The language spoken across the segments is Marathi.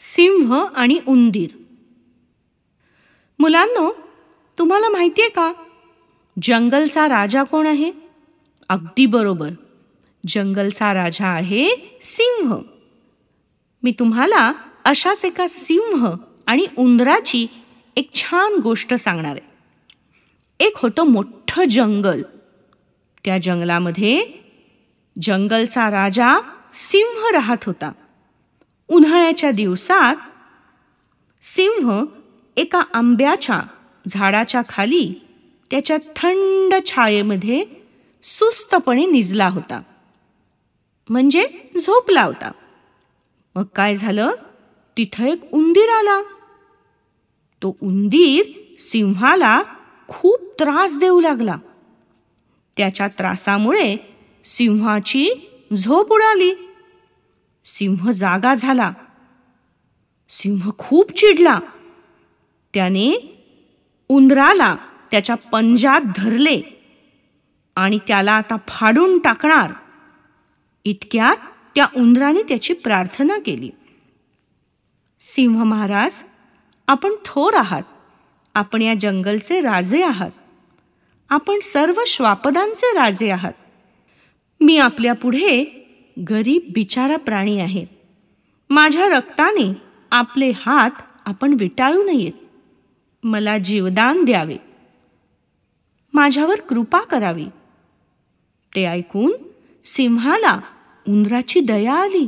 सिंह आणि उंदीर मुलांनो तुम्हाला माहिती आहे का जंगलचा राजा कोण आहे अगदी बरोबर जंगलचा राजा आहे सिंह मी तुम्हाला अशाच एका सिंह आणि उंदराची एक छान गोष्ट सांगणार आहे एक होतं मोठं जंगल त्या जंगलामध्ये जंगलचा राजा सिंह राहत होता उन्हाळ्याच्या दिवसात सिंह एका आंब्याच्या झाडाच्या खाली त्याच्या थंड छायेमध्ये सुस्तपणे निजला होता म्हणजे झोपला होता मग काय झालं तिथं एक उंदीर आला तो उंदीर सिंहाला खूप त्रास देऊ लागला त्याच्या त्रासामुळे सिंहाची झोप उडाली सिंह जागा झाला सिंह खूप चिडला त्याने उंदराला त्याच्या पंजात धरले आणि त्याला आता फाडून टाकणार इतक्यात त्या उंदराने त्याची प्रार्थना केली सिंह महाराज आपण थोर आहात आपण या जंगलचे राजे आहात आपण सर्व श्वापदांचे राजे आहात मी आपल्यापुढे गरीब बिचारा प्राणी आहे माझ्या रक्ताने आपले हात आपण विटाळू नयेत मला जीवदान द्यावे माझ्यावर कृपा करावी ते ऐकून सिंहाला उंदराची दया आली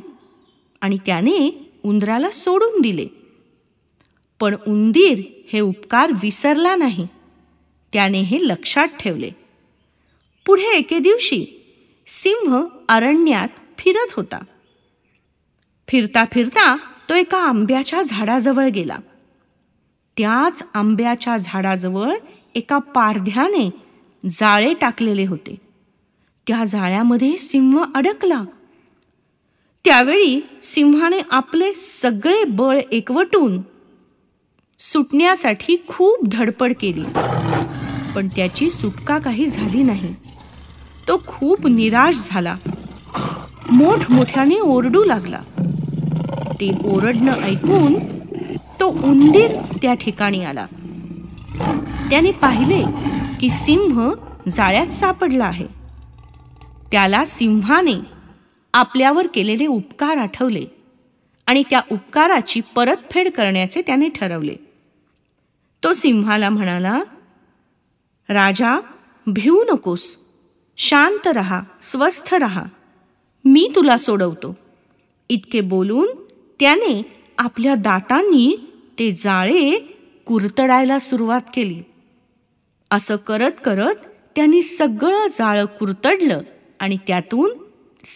आणि त्याने उंदराला सोडून दिले पण उंदीर हे उपकार विसरला नाही त्याने हे लक्षात ठेवले पुढे एके दिवशी सिंह अरण्यात फिरत होता फिरता फिरता तो एका आंब्याच्या झाडाजवळ गेला त्याच आंब्याच्या झाडाजवळ एका पारध्याने जाळे टाकलेले होते त्या जाळ्यामध्ये सिंह अडकला त्यावेळी सिंहाने आपले सगळे बळ एकवटून सुटण्यासाठी खूप धडपड केली पण त्याची सुटका काही झाली नाही तो खूप निराश झाला मोठ मोठमोठ्याने ओरडू लागला ते ओरडणं ऐकून तो उंदीर त्या ठिकाणी आला त्याने पाहिले की सिंह जाळ्यात सापडला आहे त्याला सिंहाने आपल्यावर केलेले उपकार आठवले आणि त्या उपकाराची परतफेड करण्याचे त्याने ठरवले तो सिंहाला म्हणाला राजा भिवू नकोस शांत रहा स्वस्थ रहा मी तुला सोडवतो इतके बोलून त्याने आपल्या दातांनी ते जाळे कुरतडायला सुरुवात केली असं करत करत त्यांनी सगळं जाळं कुरतडलं आणि त्यातून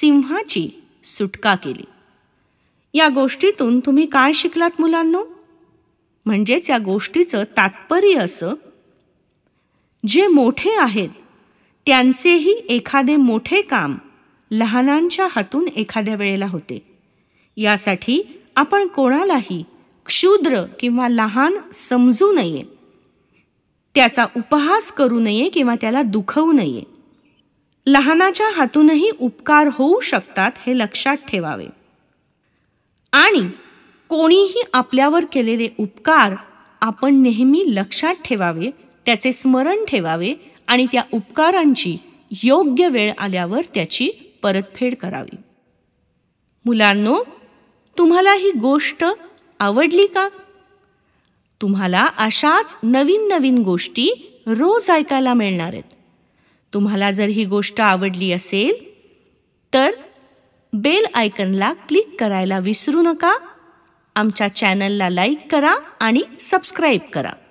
सिंहाची सुटका केली या गोष्टीतून तुम्ही काय शिकलात मुलांनो म्हणजेच या गोष्टीचं तात्पर्य असं जे मोठे आहेत त्यांचेही एखादे मोठे काम लहानांच्या हातून एखाद्या वेळेला होते यासाठी आपण कोणालाही क्षुद्र किंवा लहान समजू नये त्याचा उपहास करू नये किंवा त्याला दुखवू नये लहानाच्या हातूनही उपकार होऊ शकतात हे लक्षात ठेवावे आणि कोणीही आपल्यावर केलेले उपकार आपण नेहमी लक्षात ठेवावे त्याचे स्मरण ठेवावे आणि त्या उपकारांची योग्य वेळ आल्यावर त्याची परतफेड करावी मुलांनो तुम्हाला ही गोष्ट आवडली का तुम्हाला अशाच नवीन नवीन गोष्टी रोज ऐकायला मिळणार आहेत तुम्हाला जर ही गोष्ट आवडली असेल तर बेल आयकनला क्लिक करायला विसरू नका आमच्या चॅनलला लाईक करा आणि सबस्क्राईब करा